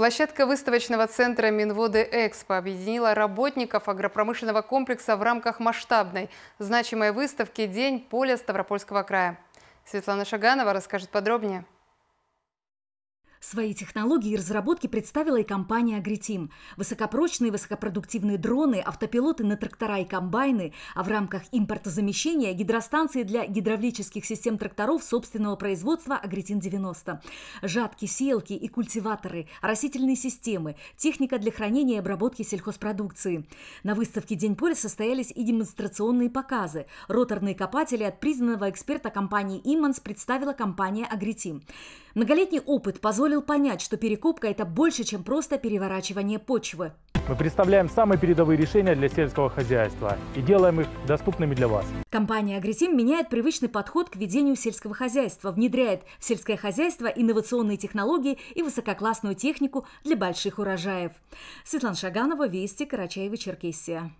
Площадка выставочного центра Минводы «Экспо» объединила работников агропромышленного комплекса в рамках масштабной, значимой выставки «День поля Ставропольского края». Светлана Шаганова расскажет подробнее. Свои технологии и разработки представила и компания «Агритим». Высокопрочные, высокопродуктивные дроны, автопилоты на трактора и комбайны, а в рамках импортозамещения – гидростанции для гидравлических систем тракторов собственного производства «Агритин-90». Жатки, селки и культиваторы, растительные системы, техника для хранения и обработки сельхозпродукции. На выставке «День поля» состоялись и демонстрационные показы. Роторные копатели от признанного эксперта компании «Имманс» представила компания «Агритим». Многолетний опыт позволил понять, что перекупка – это больше, чем просто переворачивание почвы. Мы представляем самые передовые решения для сельского хозяйства и делаем их доступными для вас. Компания «Агрисим» меняет привычный подход к ведению сельского хозяйства, внедряет в сельское хозяйство инновационные технологии и высококлассную технику для больших урожаев. Светлана Шаганова, Вести, Карачаева, Черкесия.